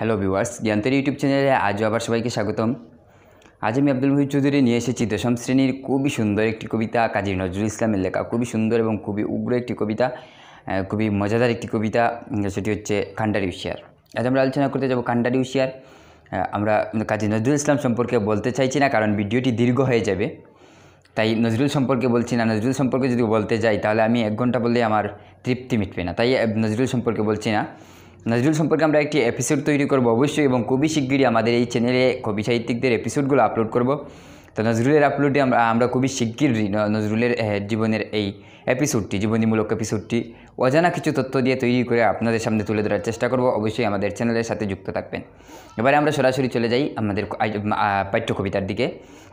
hello viewers জ্ঞানতের YouTube চ্যানেলে আজও আবার সবাইকে স্বাগতম আজ আমি আব্দুল মহিদ চৌধুরী নিয়ে এসেছি দশম শ্রেণীর খুবই সুন্দর একটি কবিতা কাজী নজরুল ইসলামের লেখা খুবই সুন্দর এবং খুবই উগ্র একটি কবিতা খুবই মজাদার একটি কবিতা সেটি হচ্ছে খান্ডারি হুশিয়ার আজ আমরা আলোচনা করতে যাব খান্ডারি হুশিয়ার আমরা কাজী নজরুল ইসলাম সম্পর্কে বলতে চাইছি না কারণ ভিডিওটি দীর্ঘ হয়ে যাবে তাই নজরুল সম্পর্কে বলছি না নজরুল সম্পর্কে যদি বলতে যাই তাহলে আমি এক ঘন্টা বললে আমার তৃপ্তি মিটবে না তাই নজরুল সম্পর্কে বলছি না নজরুল সম্পর্কে আমরা একটি এপিসোড তৈরি করব অবশ্যই এবং কবি শিগগিরই আমাদের এই চ্যানেলে কবি সাহিত্যিকদের এপিসোডগুলো আপলোড করব তো নজরুলের আপলোডে আমরা আমরা কবি শিগগিরই নজরুলের জীবনের এই এপিসোডটি জীবনীমূলক এপিসোডটি অজানা কিছু তথ্য দিয়ে তৈরি করে আপনাদের সামনে তুলে ধরার চেষ্টা করব অবশ্যই আমাদের চ্যানেলের সাথে যুক্ত থাকবেন এবারে আমরা সরাসরি চলে যাই আমাদের পাঠ্য কবিতার দিকে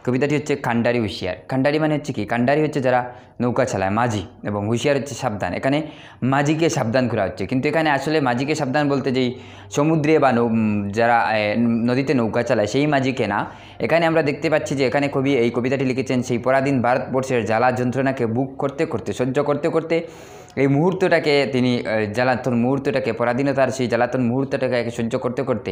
কবিতাটি হচ্ছে কান্ডারি হুঁশিয়ার কান্ডারি মানে হচ্ছে কি কান্ডারি হচ্ছে যারা নৌকা চালায় মাঝি এবং হুঁশিয়ার হচ্ছে সাবধান এখানে মাঝিকে সাবধান করা হচ্ছে কিন্তু এখানে আসলে মাঝিকে সাবধান বলতে যেই সমুদ্রে বা যারা নদীতে নৌকা চালায় সেই মাঝিকে না এখানে আমরা দেখতে পাচ্ছি যে এখানে কবি এই কবিতাটি লিখেছেন সেই পরাধীন ভারতবর্ষের জ্বালা যন্ত্রণাকে বুক করতে করতে সহ্য করতে করতে এই মুহূর্তটাকে তিনি জ্বালাতন মুহূর্তটাকে পরাধীনতার সেই জ্বালাতন মুহূর্তটাকে সহ্য করতে করতে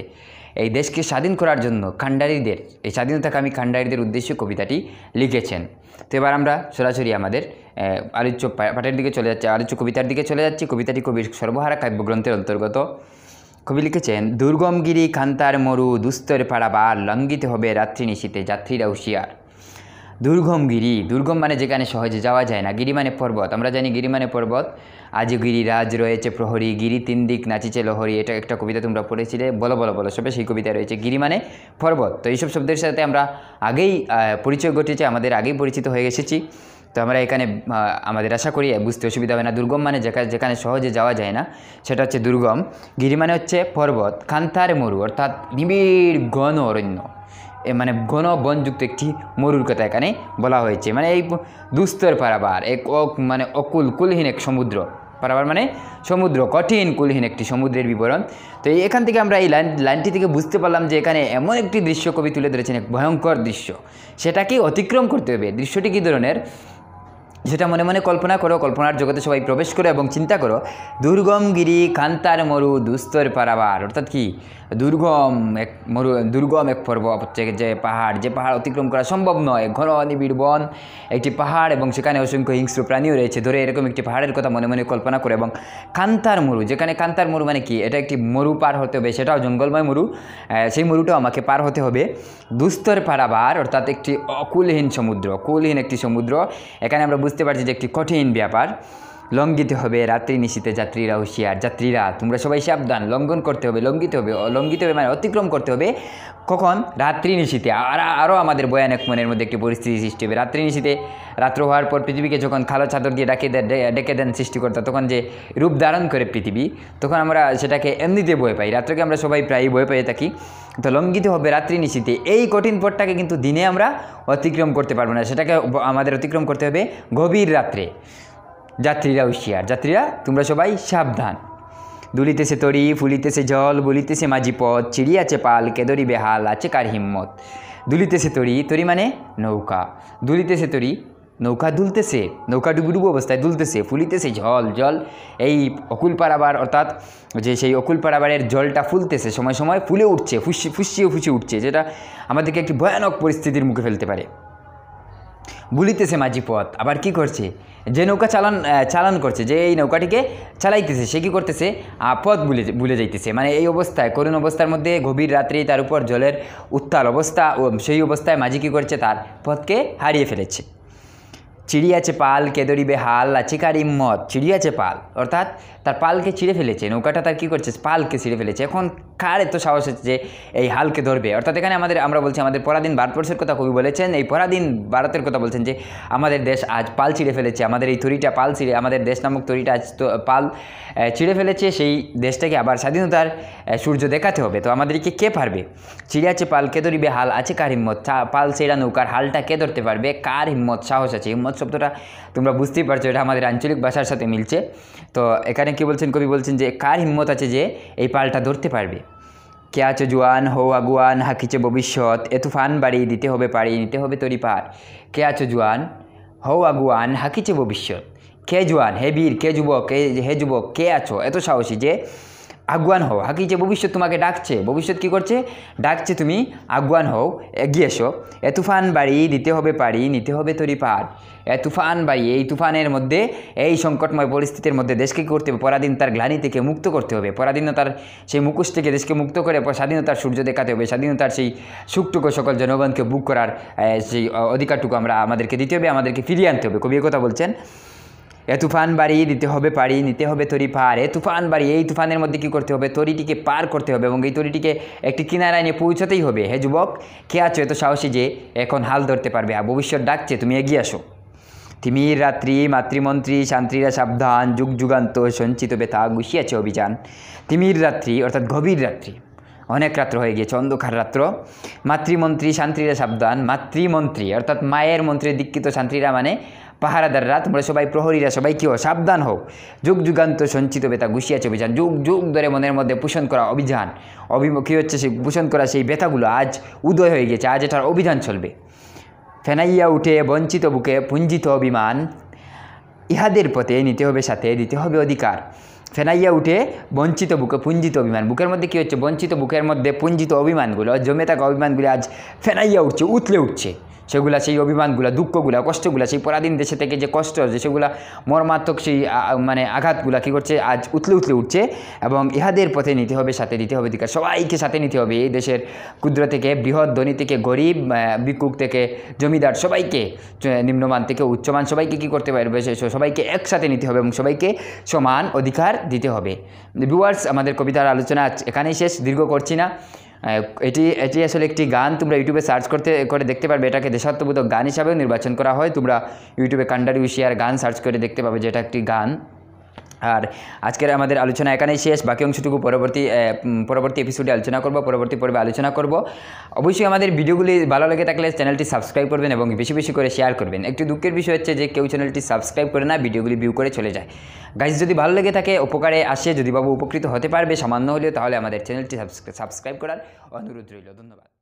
এই দেশকে স্বাধীন করার জন্য খান্ডারিদের এই স্বাধীনতাকে আমি খান্ডারিদের উদ্দেশ্যে কবিতাটি লিখেছেন তো এবার আমরা সরাসরি আমাদের আলোচ্য পাঠের দিকে চলে যাচ্ছি আলোচ্য কবিতার দিকে চলে যাচ্ছি কবিতাটি কবির সর্বহারা কাব্যগ্রন্থের অন্তর্গত কবি লিখেছেন দুর্গমগিরি খান্তার মরু দুস্তর পাড়া বার লঙ্ঘিত হবে রাত্রি নিশীতে যাত্রীরা হুশিয়ার দুর্গম গিরি দুর্গম মানে যেখানে সহজে যাওয়া যায় না গিরি মানে পর্বত আমরা জানি গিরি মানে পর্বত আজ গিরিরাজ রয়েছে প্রহরী গিরি তিন দিক নাচিছে লহরি এটা একটা কবিতা তোমরা পড়েছিলে বলো বলো বলো সবে সেই কবিতা রয়েছে গিরি মানে পর্বত তো এইসব শব্দের সাথে আমরা আগেই পরিচয় ঘটেছে আমাদের আগেই পরিচিত হয়ে এসেছি তো আমরা এখানে আমাদের আশা করি বুঝতে অসুবিধা হবে না দুর্গম মানে যেখানে যেখানে সহজে যাওয়া যায় না সেটা হচ্ছে দুর্গম গিরি মানে হচ্ছে পর্বত খান্তার মরু অর্থাৎ নিবিড় ঘন অরণ্য মানে ঘন বনযুক্ত একটি মরুর কথা এখানে বলা হয়েছে মানে এই দুস্তর পারাবার এক মানে অকুল কুলহীন এক সমুদ্র পারাবার মানে সমুদ্র কঠিন কুলহীন একটি সমুদ্রের বিবরণ তো এখান থেকে আমরা এই লাইন লাইনটি থেকে বুঝতে পারলাম যে এখানে এমন একটি দৃশ্য কবি তুলে ধরেছেন এক ভয়ঙ্কর দৃশ্য সেটাকে অতিক্রম করতে হবে দৃশ্যটি কী ধরনের যেটা মনে মনে কল্পনা করো কল্পনার জগতে সবাই প্রবেশ করো এবং চিন্তা করো দুর্গম গিরি কান্তার মরু দুস্তর পারাবার অর্থাৎ কি দুর্গম এক মরু দুর্গম এক পর্ব হচ্ছে যে পাহাড় যে পাহাড় অতিক্রম করা সম্ভব নয় ঘন নিবিড় বন একটি পাহাড় এবং সেখানে অসংখ্য হিংস্র প্রাণীও রয়েছে ধরে এরকম একটি পাহাড়ের কথা মনে মনে কল্পনা করো এবং কান্তার মরু যেখানে কান্তার মরু মানে কি এটা একটি মরু পার হতে হবে সেটাও জঙ্গলময় মরু সেই মরুটাও আমাকে পার হতে হবে দুস্তর পারাবার অর্থাৎ একটি অকুলহীন সমুদ্র কুলহীন একটি সমুদ্র এখানে আমরা বুঝতে বুঝতে পারছি যে একটি কঠিন ব্যাপার লঙ্ঘিতে হবে রাত্রি নিশীতে যাত্রীরা হুঁশিয়ার যাত্রীরা তোমরা সবাই সাবধান লঙ্ঘন করতে হবে লঙ্ঘিত হবে লঙ্ঘিত হবে মানে অতিক্রম করতে হবে কখন রাত্রি নিশীতে আর আরও আমাদের বয়ানক মনের মধ্যে একটি পরিস্থিতি সৃষ্টি হবে রাত্রি নিশীতে রাত্র হওয়ার পর পৃথিবীকে যখন খালো চাদর দিয়ে ডাকে ডেকে দেন সৃষ্টি করতে তখন যে রূপ ধারণ করে পৃথিবী তখন আমরা সেটাকে এমনিতে বয়ে পাই রাত্রকে আমরা সবাই প্রায়ই বয়ে পেয়ে থাকি তো লঙ্ঘিত হবে রাত্রি নিশীতে এই কঠিন পথটাকে কিন্তু দিনে আমরা অতিক্রম করতে পারবো না সেটাকে আমাদের অতিক্রম করতে হবে গভীর রাত্রে যাত্রীরা হুঁশিয়ার যাত্রীরা তোমরা সবাই সাবধান দুলিতেছে তরি ফুলিতেছে জল বলিতেছে মাঝি পথ আছে পাল কেদরি বেহাল আছে কার হিম্মত দুলিতেছে তরি তরি মানে নৌকা দুলিতেছে তরি নৌকা দুলতেছে নৌকা ডুবু অবস্থায় দুলতেছে ফুলিতেছে জল জল এই অকুল পাড়াবার অর্থাৎ যে সেই অকুল পাড়াবারের জলটা ফুলতেছে সময় সময় ফুলে উঠছে ফুসি ফুসিয়ে ফুসিয়ে উঠছে যেটা আমাদেরকে একটি ভয়ানক পরিস্থিতির মুখে ফেলতে পারে বুলিতেছে মাঝি পথ আবার কি করছে যে নৌকা চালান চালান করছে যে এই নৌকাটিকে চালাইতেছে সে কি করতেছে পথ ভুলে ভুলে যাইতেছে মানে এই অবস্থায় করুণ অবস্থার মধ্যে গভীর রাত্রি তার উপর জলের উত্তাল অবস্থা সেই অবস্থায় মাঝি কী করছে তার পথকে হারিয়ে ফেলেছে চিড়িয়াছে পাল কেদরিবে হাল কার ইম্মত চিড়িয়াছে পাল অর্থাৎ তার পালকে ছিঁড়ে ফেলেছে নৌকাটা তার কী করছে পালকে ছিঁড়ে ফেলেছে এখন কার এত সাহস হচ্ছে যে এই হালকে ধরবে অর্থাৎ এখানে আমাদের আমরা বলছি আমাদের পরাধীন ভারতবর্ষের কথা কবি বলেছেন এই পরাধীন ভারতের কথা বলছেন যে আমাদের দেশ আজ পাল ছিঁড়ে ফেলেছে আমাদের এই তরিটা পাল ছিঁড়ে আমাদের দেশ নামক তরিটা আজ তো পাল ছিঁড়ে ফেলেছে সেই দেশটাকে আবার স্বাধীনতার সূর্য দেখাতে হবে তো আমাদেরকে কে পারবে চিড়িয়াছে পাল কে ধরিবে হাল আছে কার হিম্মত পাল সেরা নৌকার হালটা কে ধরতে পারবে কার হিম্মত সাহস আছে হিম্মত সনদ শব্দটা তোমরা বুঝতেই পারছো এটা আমাদের আঞ্চলিক ভাষার সাথে মিলছে তো এখানে কি বলছেন কবি বলছেন যে কার হিম্মত আছে যে এই পালটা ধরতে পারবে কে আছে জুয়ান হো আগুয়ান হাকিছে ভবিষ্যৎ এ তুফান বাড়ি দিতে হবে পাড়িয়ে নিতে হবে তরি পার কে আছো জুয়ান হো আগুয়ান হাকিছে ভবিষ্যৎ কে জুয়ান হে বীর কে যুবক হে যুবক কে আছো এত সাহসী যে আগুয়ান হও হাকি যে ভবিষ্যৎ তোমাকে ডাকছে ভবিষ্যৎ কি করছে ডাকছে তুমি আগুয়ান হও এগিয়ে এসো এ তুফান বাড়ি দিতে হবে পারি নিতে হবে তরি পার এ তুফান বাড়ি এই তুফানের মধ্যে এই সংকটময় পরিস্থিতির মধ্যে দেশকে কী করতে হবে পরাধীন তার গ্লানি থেকে মুক্ত করতে হবে পরাধীনতার সেই মুখোশ থেকে দেশকে মুক্ত করে স্বাধীনতার সূর্য দেখাতে হবে স্বাধীনতার সেই সুখটুকু সকল জনগণকে বুক করার সেই অধিকারটুকু আমরা আমাদেরকে দিতে হবে আমাদেরকে ফিরিয়ে আনতে হবে কবি কথা বলছেন এ তুফান বাড়ি দিতে হবে পাড়ি নিতে হবে তরি পার এ তুফান বাড়ি এই তুফানের মধ্যে কি করতে হবে তরিটিকে পার করতে হবে এবং এই তরিটিকে একটি কিনারায় নিয়ে পৌঁছাতেই হবে হে যুবক কে আছো এত সাহসী যে এখন হাল ধরতে পারবে আর ভবিষ্যৎ ডাকছে তুমি এগিয়ে আসো তিমির রাত্রি মাতৃমন্ত্রী শান্ত্রীরা সাবধান যুগ যুগান্ত সঞ্চিত বেতা গুছিয়েছে অভিযান তিমির রাত্রি অর্থাৎ গভীর রাত্রি অনেক রাত্র হয়ে গিয়েছে অন্ধকার রাত্র মাতৃমন্ত্রী শান্ত্রীরা সাবধান মাতৃমন্ত্রী অর্থাৎ মায়ের মন্ত্রী দীক্ষিত শান্ত্রীরা মানে রাত তোমরা সবাই প্রহরীরা সবাই কেউ সাবধান হোক যুগ যুগান্ত সঞ্চিত বেতা গুছিয়েছে অভিযান যুগ যুগ ধরে মনের মধ্যে পোষণ করা অভিযান অভিমুখী হচ্ছে সেই পোষণ করা সেই ব্যথাগুলো আজ উদয় হয়ে গেছে আজ এটার অভিযান চলবে ফেনাইয়া উঠে বঞ্চিত বুকে পুঞ্জিত অভিমান ইহাদের পথে নিতে হবে সাথে দিতে হবে অধিকার ফেনাইয়া উঠে বঞ্চিত বুকে পুঞ্জিত অভিমান বুকের মধ্যে কী হচ্ছে বঞ্চিত বুকের মধ্যে পুঞ্জিত অভিমানগুলো জমে থাকা অভিমানগুলি আজ ফেনাইয়া উঠছে উতলে উঠছে সেগুলা সেই অভিমানগুলা দুঃখগুলা কষ্টগুলা সেই পরাধীন দেশে থেকে যে কষ্ট যে সেগুলা মর্মাত্মক সেই মানে আঘাতগুলা কী করছে আজ উতলে উতলে উঠছে এবং ইহাদের পথে নিতে হবে সাথে নিতে হবে দিকার সবাইকে সাথে নিতে হবে এই দেশের ক্ষুদ্র থেকে বৃহৎ ধনী থেকে গরিব বিকুক থেকে জমিদার সবাইকে নিম্নমান থেকে উচ্চমান সবাইকে কী করতে পারবে সবাইকে একসাথে নিতে হবে এবং সবাইকে সমান অধিকার দিতে হবে ভিউয়ার্স আমাদের কবিতার আলোচনা এখানেই শেষ দীর্ঘ করছি না এটি এটি আসলে একটি গান তোমরা ইউটিউবে সার্চ করতে করে দেখতে পারবে এটাকে দেশাত্মবোধক গান হিসাবেও নির্বাচন করা হয় তোমরা ইউটিউবে কান্ডারি উশিয়ার গান সার্চ করে দেখতে পাবে যে এটা একটি গান আর আজকের আমাদের আলোচনা এখানেই শেষ বাকি অংশটুকু পরবর্তী পরবর্তী এপিসোডে আলোচনা করব পরবর্তী পর্বে আলোচনা করব অবশ্যই আমাদের ভিডিওগুলি ভালো লেগে থাকলে চ্যানেলটি সাবস্ক্রাইব করবেন এবং বেশি বেশি করে শেয়ার করবেন একটি দুঃখের বিষয় হচ্ছে যে কেউ চ্যানেলটি সাবস্ক্রাইব করে না ভিডিওগুলি ভিউ করে চলে যায় গাইজ যদি ভালো লেগে থাকে উপকারে আসে যদি বাবু উপকৃত হতে পারবে সামান্য হলেও তাহলে আমাদের চ্যানেলটি সাবস্ক্রাইব করার অনুরোধ রইল ধন্যবাদ